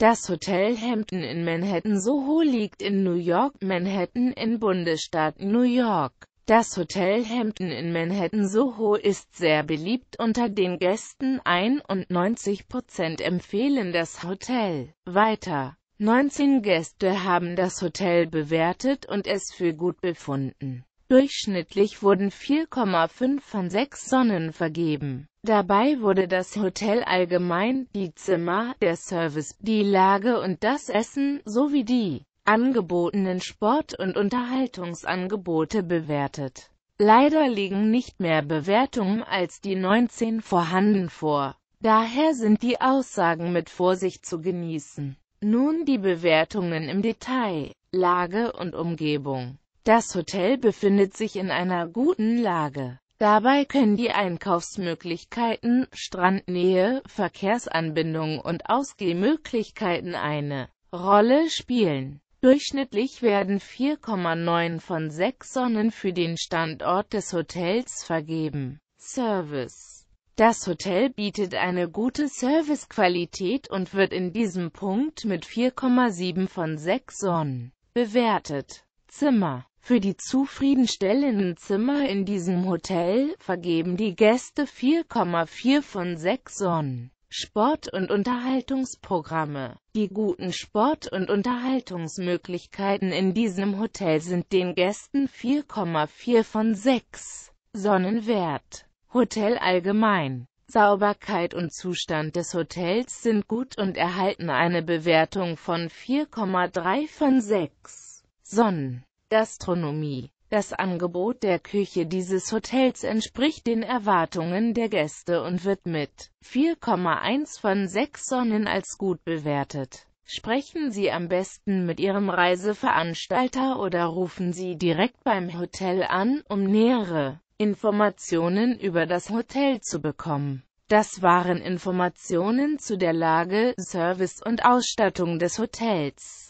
Das Hotel Hampton in Manhattan Soho liegt in New York, Manhattan in Bundesstaat New York. Das Hotel Hampton in Manhattan Soho ist sehr beliebt unter den Gästen, 91% empfehlen das Hotel. Weiter 19 Gäste haben das Hotel bewertet und es für gut befunden. Durchschnittlich wurden 4,5 von 6 Sonnen vergeben. Dabei wurde das Hotel allgemein, die Zimmer, der Service, die Lage und das Essen, sowie die angebotenen Sport- und Unterhaltungsangebote bewertet. Leider liegen nicht mehr Bewertungen als die 19 vorhanden vor. Daher sind die Aussagen mit Vorsicht zu genießen. Nun die Bewertungen im Detail, Lage und Umgebung. Das Hotel befindet sich in einer guten Lage. Dabei können die Einkaufsmöglichkeiten, Strandnähe, Verkehrsanbindungen und Ausgehmöglichkeiten eine Rolle spielen. Durchschnittlich werden 4,9 von 6 Sonnen für den Standort des Hotels vergeben. Service Das Hotel bietet eine gute Servicequalität und wird in diesem Punkt mit 4,7 von 6 Sonnen bewertet. Zimmer für die zufriedenstellenden Zimmer in diesem Hotel vergeben die Gäste 4,4 von 6 Sonnen. Sport- und Unterhaltungsprogramme. Die guten Sport- und Unterhaltungsmöglichkeiten in diesem Hotel sind den Gästen 4,4 von 6 Sonnen wert. Hotel allgemein. Sauberkeit und Zustand des Hotels sind gut und erhalten eine Bewertung von 4,3 von 6 Sonnen. Gastronomie das Angebot der Küche dieses Hotels entspricht den Erwartungen der Gäste und wird mit 4,1 von 6 Sonnen als gut bewertet. Sprechen Sie am besten mit Ihrem Reiseveranstalter oder rufen Sie direkt beim Hotel an, um nähere Informationen über das Hotel zu bekommen. Das waren Informationen zu der Lage, Service und Ausstattung des Hotels.